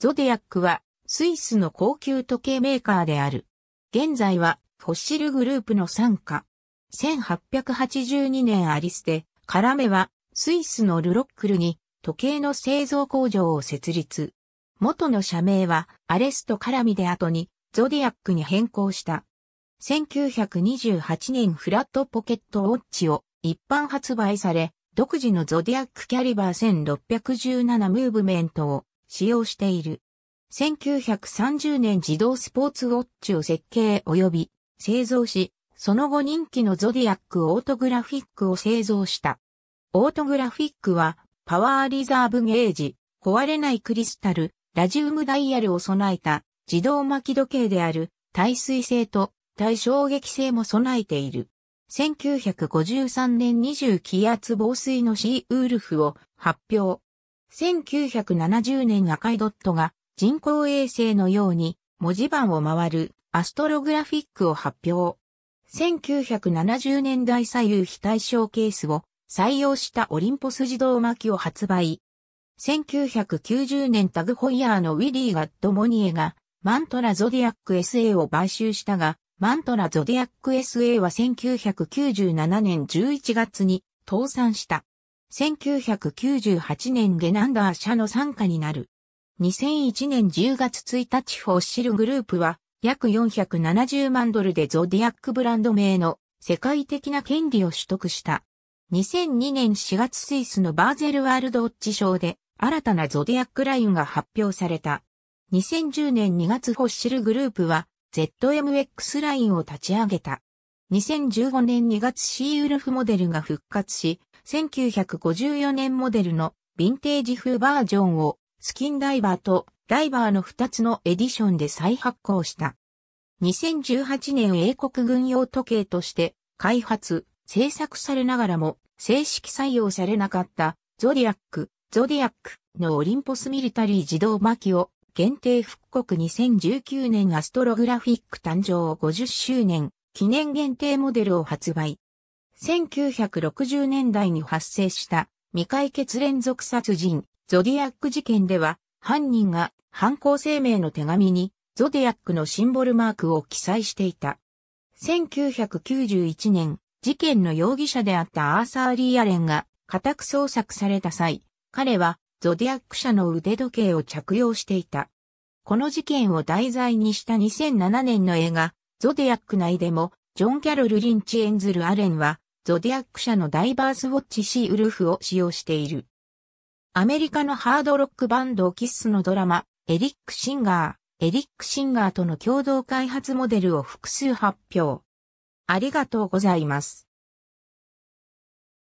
ゾディアックはスイスの高級時計メーカーである。現在はフォッシルグループの参加。1882年アリステ、カラメはスイスのルロックルに時計の製造工場を設立。元の社名はアレストカラミで後にゾディアックに変更した。1928年フラットポケットウォッチを一般発売され、独自のゾディアックキャリバー1617ムーブメントを使用している。1930年自動スポーツウォッチを設計及び製造し、その後人気のゾディアックオートグラフィックを製造した。オートグラフィックはパワーリザーブゲージ、壊れないクリスタル、ラジウムダイヤルを備えた自動巻き時計である耐水性と耐衝撃性も備えている。1953年20気圧防水のシーウルフを発表。1970年赤いドットが人工衛星のように文字盤を回るアストログラフィックを発表。1970年代左右非対称ケースを採用したオリンポス自動巻きを発売。1990年タグホイヤーのウィリー・ガッド・モニエがマントラ・ゾディアック SA を買収したが、マントラ・ゾディアック SA は1997年11月に倒産した。1998年ゲナンダー社の参加になる。2001年10月1日フォッシルグループは約470万ドルでゾディアックブランド名の世界的な権利を取得した。2002年4月スイスのバーゼルワールドオッチ賞で新たなゾディアックラインが発表された。2010年2月フォッシルグループは ZMX ラインを立ち上げた。2015年2月シーウルフモデルが復活し、1954年モデルのヴィンテージ風バージョンをスキンダイバーとダイバーの2つのエディションで再発行した。2018年英国軍用時計として開発、制作されながらも正式採用されなかったゾディアック、ゾディアックのオリンポスミリタリー自動巻きを限定復刻2019年アストログラフィック誕生50周年記念限定モデルを発売。1960年代に発生した未解決連続殺人、ゾディアック事件では、犯人が犯行声明の手紙に、ゾディアックのシンボルマークを記載していた。1991年、事件の容疑者であったアーサー・リー・アレンが家宅捜索された際、彼はゾディアック社の腕時計を着用していた。この事件を題材にした2007年の映画、ゾディアック内でも、ジョン・キャロル・リンチ演ずるアレンは、ゾディアック社のダイバースウォッチシーウルフを使用している。アメリカのハードロックバンドキッスのドラマ、エリック・シンガー、エリック・シンガーとの共同開発モデルを複数発表。ありがとうございます。